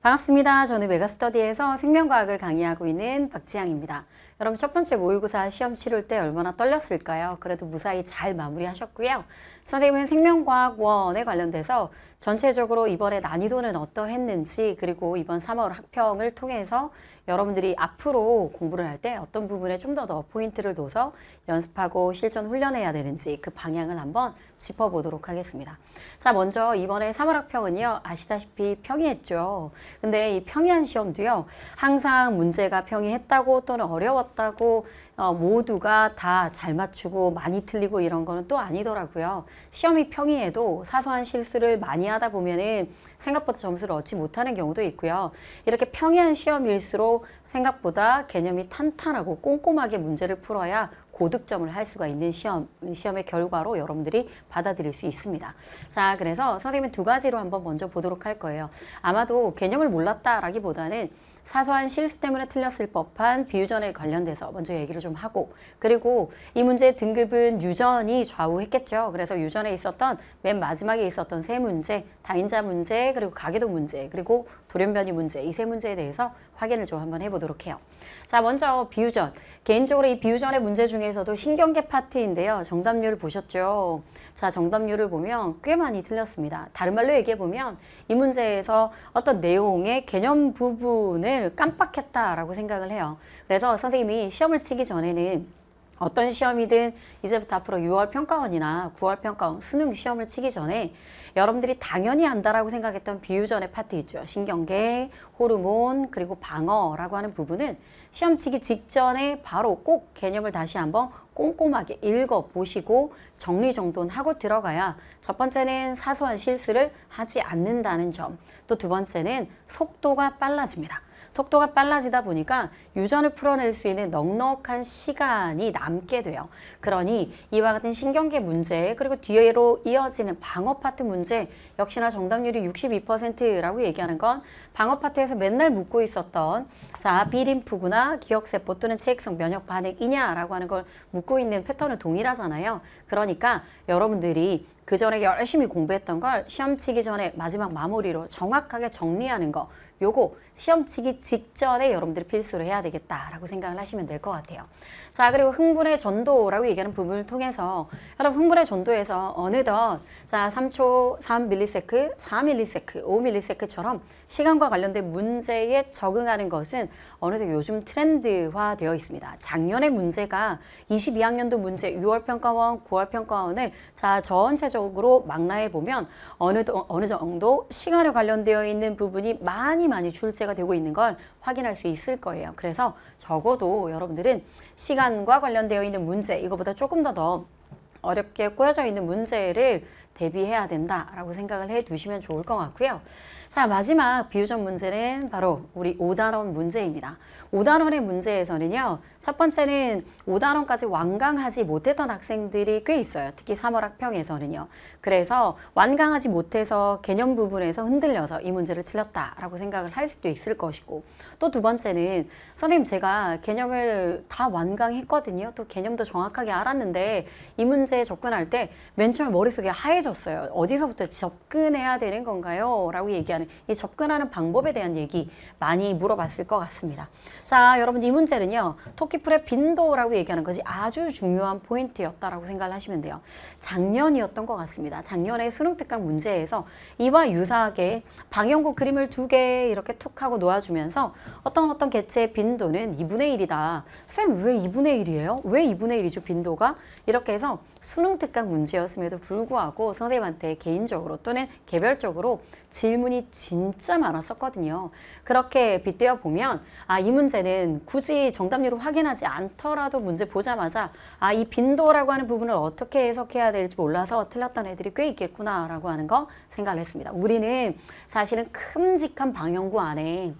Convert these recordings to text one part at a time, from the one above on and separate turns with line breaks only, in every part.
반갑습니다. 저는 메가스터디에서 생명과학을 강의하고 있는 박지향입니다. 여러분 첫 번째 모의고사 시험 치를 때 얼마나 떨렸을까요? 그래도 무사히 잘 마무리하셨고요. 선생님은 생명과학원에 관련돼서 전체적으로 이번에 난이도는 어떠했는지 그리고 이번 3월 학평을 통해서 여러분들이 앞으로 공부를 할 때 어떤 부분에 좀 더 더 포인트를 둬서 연습하고 실전 훈련해야 되는지 그 방향을 한번 짚어보도록 하겠습니다. 자 먼저 이번에 3월 학평은요 아시다시피 평이했죠. 근데 이 평이한 시험도요 항상 문제가 평이했다고 또는 어려웠 틀렸다고 어, 모두가 다 잘 맞추고 많이 틀리고 이런 거는 또 아니더라고요. 시험이 평이해도 사소한 실수를 많이 하다 보면은 생각보다 점수를 얻지 못하는 경우도 있고요. 이렇게 평이한 시험일수록 생각보다 개념이 탄탄하고 꼼꼼하게 문제를 풀어야 고득점을 할 수가 있는 시험, 시험의 결과로 여러분들이 받아들일 수 있습니다. 자, 그래서 선생님은 두 가지로 한번 먼저 보도록 할 거예요. 아마도 개념을 몰랐다라기보다는 사소한 실수 때문에 틀렸을 법한 비유전에 관련돼서 먼저 얘기를 좀 하고 그리고 이 문제의 등급은 유전이 좌우했겠죠. 그래서 유전에 있었던 맨 마지막에 있었던 세 문제, 다인자 문제, 그리고 가계도 문제, 그리고 돌연변이 문제 이 세 문제에 대해서 확인을 좀 한번 해보도록 해요. 자 먼저 비유전. 개인적으로 이 비유전의 문제 중에서도 신경계 파트인데요. 정답률 보셨죠? 자 정답률을 보면 꽤 많이 틀렸습니다. 다른 말로 얘기해보면 이 문제에서 어떤 내용의 개념 부분을 시험 깜빡했다라고 생각을 해요. 그래서 선생님이 시험을 치기 전에는 어떤 시험이든 이제부터 앞으로 6월 평가원이나 9월 평가원 수능 시험을 치기 전에 여러분들이 당연히 안다라고 생각했던 비유전의 파트 있죠. 신경계, 호르몬, 그리고 방어라고 하는 부분은 시험 치기 직전에 바로 꼭 개념을 다시 한번 꼼꼼하게 읽어보시고 정리정돈하고 들어가야 첫 번째는 사소한 실수를 하지 않는다는 점, 또 두 번째는 속도가 빨라집니다. 속도가 빨라지다 보니까 유전을 풀어낼 수 있는 넉넉한 시간이 남게 돼요. 그러니 이와 같은 신경계 문제 그리고 뒤로 이어지는 방어 파트 문제 역시나 정답률이 62%라고 얘기하는 건 방어 파트에서 맨날 묻고 있었던 자 비림프구나 기억세포 또는 체액성 면역 반응이냐라고 하는 걸 묻고 있는 패턴은 동일하잖아요. 그러니까 여러분들이 그 전에 열심히 공부했던 걸 시험 치기 전에 마지막 마무리로 정확하게 정리하는 거 요거 시험치기 직전에 여러분들이 필수로 해야 되겠다라고 생각을 하시면 될 것 같아요. 자 그리고 흥분의 전도라고 얘기하는 부분을 통해서 여러분 흥분의 전도에서 어느덧 자 3초 3밀리세크 4밀리세크 5밀리세크처럼 시간과 관련된 문제에 적응하는 것은 어느덧 요즘 트렌드화 되어 있습니다. 작년의 문제가 22학년도 문제 6월 평가원 9월 평가원을 자 전체적으로 망라해 보면 어느 어느 정도 시간에 관련되어 있는 부분이 많이 많이 출제가 되고 있는 걸 확인할 수 있을 거예요. 그래서 적어도 여러분들은 시간과 관련되어 있는 문제 이거보다 조금 더더 더 어렵게 꼬여져 있는 문제를 대비해야 된다라고 생각을 해두시면 좋을 것 같고요. 자 마지막 비유적 문제는 바로 우리 오다론 문제입니다. 오다론의 문제에서는요. 첫 번째는 오다론까지 완강하지 못했던 학생들이 꽤 있어요. 특히 3월 학평에서는요. 그래서 완강하지 못해서 개념 부분에서 흔들려서 이 문제를 틀렸다라고 생각을 할 수도 있을 것이고 또 두 번째는 선생님 제가 개념을 다 완강했거든요. 또 개념도 정확하게 알았는데 이 문제에 접근할 때 맨 처음 머릿속에 하얘져 깊어졌어요. 어디서부터 접근해야 되는 건가요? 라고 얘기하는 이 접근하는 방법에 대한 얘기 많이 물어봤을 것 같습니다. 자, 여러분 이 문제는요. 토끼풀의 빈도라고 얘기하는 것이 아주 중요한 포인트였다라고 생각을 하시면 돼요. 작년이었던 것 같습니다. 작년에 수능 특강 문제에서 이와 유사하게 방영구 그림을 두 개 이렇게 툭 하고 놓아주면서 어떤 어떤 개체의 빈도는 2분의 1이다. 쌤왜 2분의 1이에요? 왜 2분의 1이죠? 빈도가? 이렇게 해서 수능 특강 문제였음에도 불구하고 선생님한테 개인적으로 또는 개별적으로 질문이 진짜 많았었거든요. 그렇게 빗대어 보면 아이 문제는 굳이 정답률을 확인하지 않더라도 문제 보자마자 아 이 빈도라고 하는 부분을 어떻게 해석해야 될지 몰라서 틀렸던 애들이 꽤 있겠구나라고 하는 거 생각을 했습니다. 우리는 사실은 큼직한 방영구 안에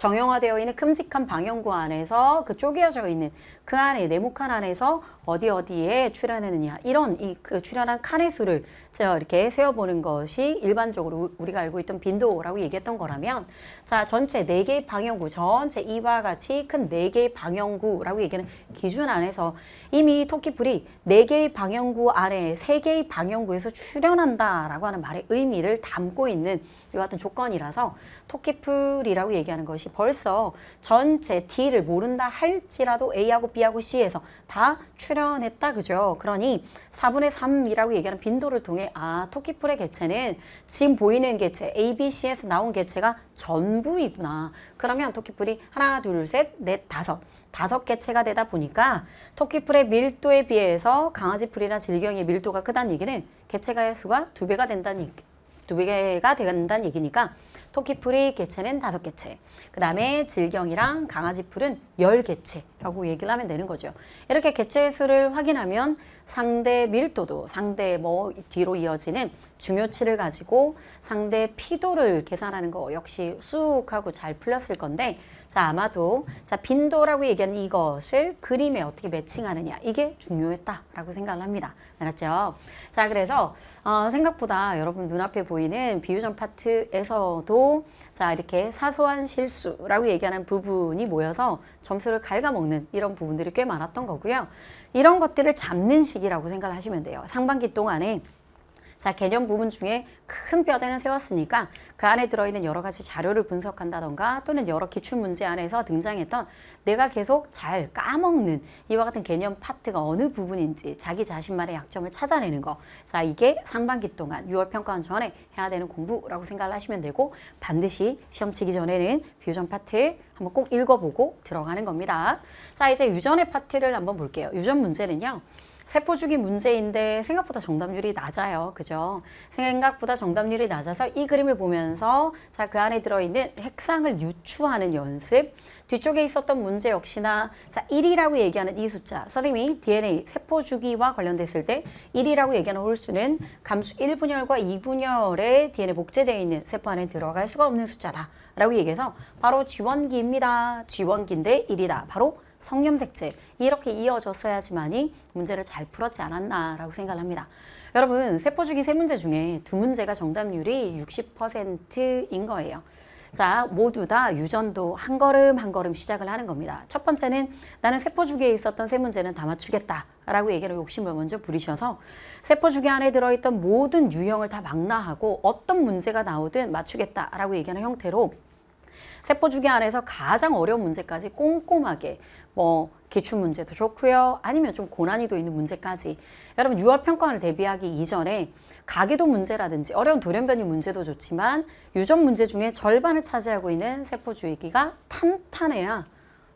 정형화되어 있는 큼직한 방영구 안에서 그쪼개져 있는 그 안에 네모 칸 안에서 어디 어디에 출연했느냐 이런 이 그 출연한 칸의 수를 제가 이렇게 세어보는 것이 일반적으로 우리가 알고 있던 빈도라고 얘기했던 거라면 자 전체 네개의 방영구 전체 이와 같이 큰 네개의 방영구라고 얘기하는 기준 안에서 이미 토끼풀이 네개의 방영구 안에 세개의 방영구에서 출연한다라고 하는 말의 의미를 담고 있는 이 같은 조건이라서 토끼풀이라고 얘기하는 것이 벌써 전체 D를 모른다 할지라도 A하고 B하고 C에서 다 출현했다 그죠? 그러니 4분의 3이라고 얘기하는 빈도를 통해 아 토끼풀의 개체는 지금 보이는 개체 A, B, C에서 나온 개체가 전부이구나. 그러면 토끼풀이 하나, 둘, 셋, 넷, 다섯 다섯 개체가 되다 보니까 토끼풀의 밀도에 비해서 강아지풀이나 질경의 밀도가 크다는 얘기는 개체가의 수가 두 배가 된다는 얘기 두개가 된다는 얘기니까 토끼풀이 개체는 다섯 개체 그 다음에 질경이랑 강아지풀은 열 개체라고 얘기를 하면 되는 거죠 이렇게 개체 수를 확인하면 상대 밀도도 상대 뭐 뒤로 이어지는 중요치를 가지고 상대 피도를 계산하는 거 역시 쑥 하고 잘 풀렸을 건데 자 아마도 자 빈도라고 얘기하는 이것을 그림에 어떻게 매칭하느냐 이게 중요했다라고 생각을 합니다. 알았죠? 자 그래서 어, 생각보다 여러분 눈앞에 보이는 비유전 파트에서도 자 이렇게 사소한 실수라고 얘기하는 부분이 모여서 점수를 갉아먹는 이런 부분들이 꽤 많았던 거고요. 이런 것들을 잡는 식이라고 생각을 하시면 돼요. 상반기 동안에 자 개념 부분 중에 큰 뼈대는 세웠으니까 그 안에 들어있는 여러 가지 자료를 분석한다던가 또는 여러 기출 문제 안에서 등장했던 내가 계속 잘 까먹는 이와 같은 개념 파트가 어느 부분인지 자기 자신만의 약점을 찾아내는 거. 자 이게 상반기 동안 6월 평가원 전에 해야 되는 공부라고 생각을 하시면 되고 반드시 시험 치기 전에는 비유전 파트 한번 꼭 읽어보고 들어가는 겁니다. 자 이제 유전의 파트를 한번 볼게요. 유전 문제는요. 세포주기 문제인데 생각보다 정답률이 낮아요. 그죠? 생각보다 정답률이 낮아서 이 그림을 보면서 자, 그 안에 들어있는 핵상을 유추하는 연습. 뒤쪽에 있었던 문제 역시나 자, 1이라고 얘기하는 이 숫자. 선생님이 DNA 세포주기와 관련됐을 때 1이라고 얘기하는 홀수는 감수 1분열과 2분열에 DNA 복제되어 있는 세포 안에 들어갈 수가 없는 숫자다. 라고 얘기해서 바로 지원기입니다. 지원기인데 1이다. 바로 성염색제 이렇게 이어졌어야지만이 문제를 잘 풀었지 않았나라고 생각합니다. 여러분 세포 주기 세 문제 중에 두 문제가 정답률이 60%인 거예요. 자, 모두 다 유전도 한 걸음 한 걸음 시작을 하는 겁니다. 첫 번째는 나는 세포주기에 있었던 세 문제는 다 맞추겠다 라고 얘기를 욕심을 먼저 부리셔서 세포주기 안에 들어있던 모든 유형을 다 망라하고 어떤 문제가 나오든 맞추겠다 라고 얘기하는 형태로 세포주기 안에서 가장 어려운 문제까지 꼼꼼하게 뭐 기출 문제도 좋고요. 아니면 좀 고난이도 있는 문제까지. 여러분 유아 평가원을 대비하기 이전에 가계도 문제라든지 어려운 돌연변이 문제도 좋지만 유전 문제 중에 절반을 차지하고 있는 세포주기가 탄탄해야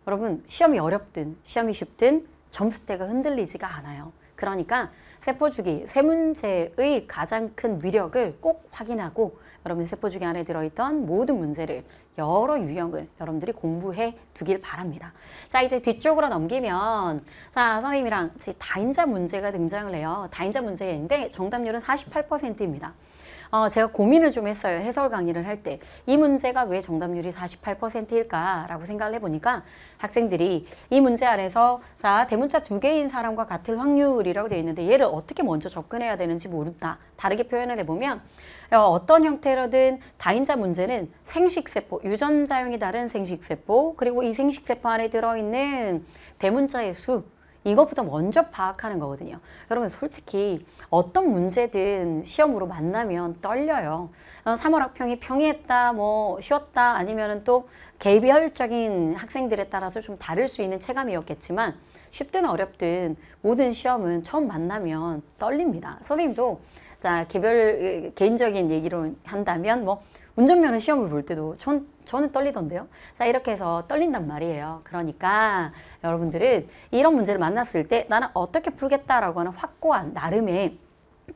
여러분 시험이 어렵든 시험이 쉽든 점수대가 흔들리지가 않아요. 그러니까 세포주기 세 문제의 가장 큰 위력을 꼭 확인하고 여러분의 세포주기 안에 들어있던 모든 문제를 여러 유형을 여러분들이 공부해 두길 바랍니다. 자 이제 뒤쪽으로 넘기면 자 선생님이랑 다인자 문제가 등장을 해요. 다인자 문제인데 정답률은 48%입니다. 어, 제가 고민을 좀 했어요. 해설 강의를 할 때. 이 문제가 왜 정답률이 48%일까라고 생각을 해보니까 학생들이 이 문제 안에서 자, 대문자 두 개인 사람과 같을 확률이라고 되어 있는데 얘를 어떻게 먼저 접근해야 되는지 모른다. 다르게 표현을 해보면 어, 어떤 형태로든 다인자 문제는 생식세포, 유전자형이 다른 생식세포, 그리고 이 생식세포 안에 들어있는 대문자의 수, 이것부터 먼저 파악하는 거거든요. 여러분 솔직히 어떤 문제든 시험으로 만나면 떨려요. 3월 어, 학평이 평이했다, 뭐 쉬었다 아니면 은또개입이효율적인 학생들에 따라서 좀 다를 수 있는 체감이었겠지만 쉽든 어렵든 모든 시험은 처음 만나면 떨립니다. 선생님도 자 개별 어, 개인적인 얘기로 한다면 뭐 운전면허 시험을 볼 때도 전, 저는 떨리던데요. 자 이렇게 해서 떨린단 말이에요. 그러니까 여러분들은 이런 문제를 만났을 때 나는 어떻게 풀겠다라고 하는 확고한 나름의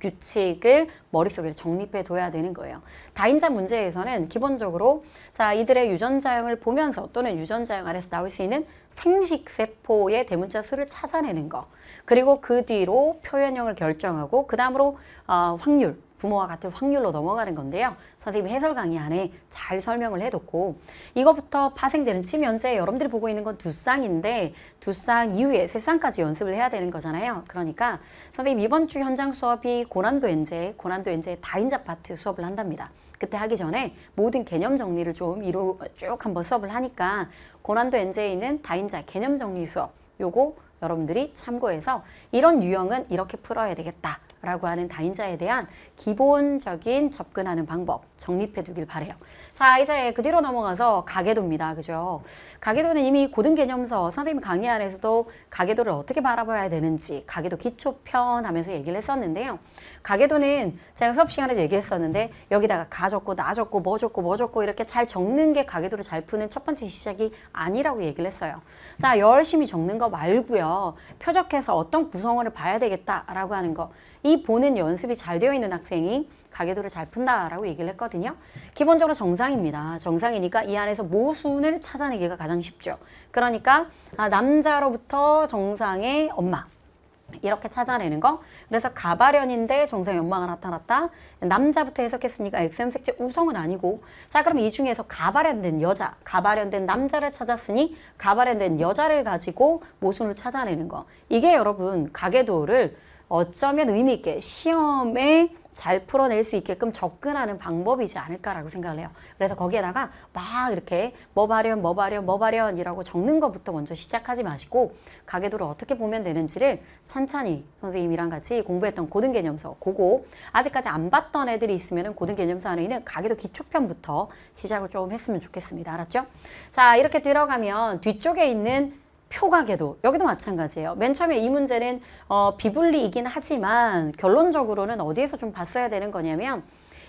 규칙을 머릿속에 정립해 둬야 되는 거예요. 다인자 문제에서는 기본적으로 자 이들의 유전자형을 보면서 또는 유전자형 안에서 나올 수 있는 생식세포의 대문자 수를 찾아내는 거 그리고 그 뒤로 표현형을 결정하고 그 다음으로 어, 확률 부모와 같은 확률로 넘어가는 건데요. 선생님이 해설 강의 안에 잘 설명을 해뒀고 이거부터 파생되는 치면제 여러분들이 보고 있는 건 두 쌍인데 두 쌍 이후에 세 쌍까지 연습을 해야 되는 거잖아요. 그러니까 선생님 이번 주 현장 수업이 고난도 엔제, 고난도 엔제 다인자 파트 수업을 한답니다. 그때 하기 전에 모든 개념 정리를 좀 이루 쭉 한번 수업을 하니까 고난도 엔제에 있는 다인자 개념 정리 수업 요거 여러분들이 참고해서 이런 유형은 이렇게 풀어야 되겠다. 라고 하는 다인자에 대한 기본적인 접근하는 방법 정립해 두길 바래요. 자 이제 그뒤로 넘어가서 가계도입니다. 그죠? 가계도는 이미 고등 개념서 선생님 강의 안에서도 가계도를 어떻게 바라봐야 되는지 가계도 기초편 하면서 얘기를 했었는데요. 가계도는 제가 수업 시간에 얘기했었는데 여기다가 가적고나적고뭐적고뭐적고 이렇게 잘 적는 게 가계도를 잘 푸는 첫 번째 시작이 아니라고 얘기를 했어요. 자 열심히 적는 거 말고요. 표적해서 어떤 구성원을 봐야 되겠다라고 하는 거이 보는 연습이 잘 되어 있는 학생이 가계도를 잘 푼다라고 얘기를 했거든요. 기본적으로 정상입니다. 정상이니까 이 안에서 모순을 찾아내기가 가장 쉽죠. 그러니까 아, 남자로부터 정상의 엄마 이렇게 찾아내는 거 그래서 가발현인데 정상의 엄마가 나타났다 남자부터 해석했으니까 XM색채 우성은 아니고 자 그럼 이 중에서 가발현된 여자 가발현된 남자를 찾았으니 가발현된 여자를 가지고 모순을 찾아내는 거 이게 여러분 가계도를 어쩌면 의미 있게 시험에 잘 풀어낼 수 있게끔 접근하는 방법이지 않을까라고 생각을 해요. 그래서 거기에다가 막 이렇게 뭐 발현, 뭐 발현, 뭐 발현이라고 적는 것부터 먼저 시작하지 마시고 가계도를 어떻게 보면 되는지를 찬찬히 선생님이랑 같이 공부했던 고등 개념서, 그거 아직까지 안 봤던 애들이 있으면 고등 개념서 안에 있는 가계도 기초편부터 시작을 좀 했으면 좋겠습니다. 알았죠? 자, 이렇게 들어가면 뒤쪽에 있는 표가계도 여기도 마찬가지예요. 맨 처음에 이 문제는 어, 비불리이긴 하지만 결론적으로는 어디에서 좀 봤어야 되는 거냐면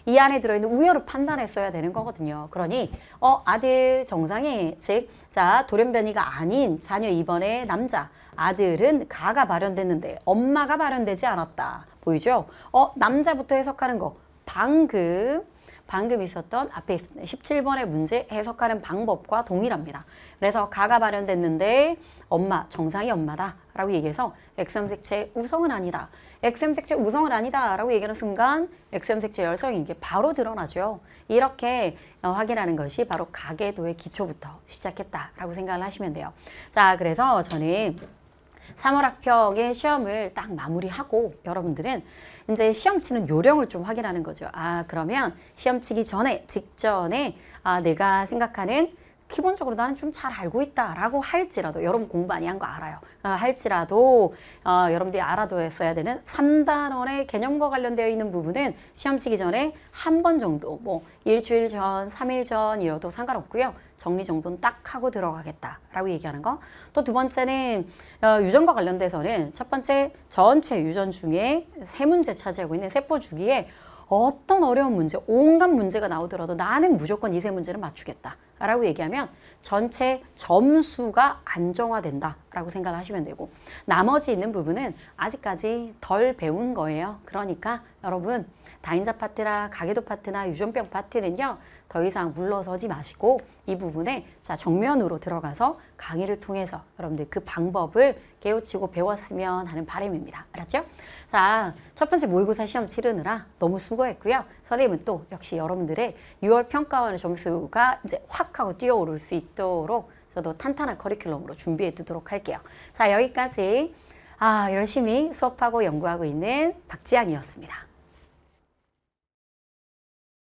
이 안에 들어있는 우열을 판단했어야 되는 거거든요. 그러니 어 아들 정상에 즉자 돌연변이가 아닌 자녀 이번에 남자 아들은 가가 발현됐는데 엄마가 발현되지 않았다. 보이죠? 어 남자부터 해석하는 거 방금 방금 있었던 앞에 있습니다. 17번의 문제 해석하는 방법과 동일합니다. 그래서 가가 발현됐는데 엄마, 정상이 엄마다 라고 얘기해서 XM색채 우성은 아니다. XM색채 우성은 아니다 라고 얘기하는 순간 XM색채 열성이 이게 바로 드러나죠. 이렇게 어, 확인하는 것이 바로 가계도의 기초부터 시작했다라고 생각을 하시면 돼요. 자, 그래서 저는 3월 학평의 시험을 딱 마무리하고 여러분들은 이제 시험 치는 요령을 좀 확인하는 거죠. 아 그러면 시험 치기 전에 직전에 아 내가 생각하는 기본적으로 나는 좀 잘 알고 있다라고 할지라도 여러분 공부 많이 한 거 알아요. 어, 할지라도 어, 여러분들이 알아둬야 되는 3단원의 개념과 관련되어 있는 부분은 시험 치기 전에 한 번 정도 뭐 일주일 전, 3일 전 이러도 상관없고요. 정리 정도는 딱 하고 들어가겠다라고 얘기하는 거. 또 두 번째는 어, 유전과 관련돼서는 첫 번째 전체 유전 중에 세 문제 차지하고 있는 세포 주기에 어떤 어려운 문제, 온갖 문제가 나오더라도 나는 무조건 이 세 문제를 맞추겠다. 라고 얘기하면 전체 점수가 안정화된다 라고 생각하시면 되고 나머지 있는 부분은 아직까지 덜 배운 거예요. 그러니까 여러분 다인자 파트나 가계도 파트나 유전병 파트는요. 더 이상 물러서지 마시고 이 부분에 자 정면으로 들어가서 강의를 통해서 여러분들 그 방법을 깨우치고 배웠으면 하는 바람입니다. 알았죠? 자, 첫 번째 모의고사 시험 치르느라 너무 수고했고요. 선생님은 또 역시 여러분들의 6월 평가원의 점수가 이제 확 하고 뛰어오를 수 있도록 저도 탄탄한 커리큘럼으로 준비해 두도록 할게요. 자, 여기까지 아, 열심히 수업하고 연구하고 있는 박지향이었습니다.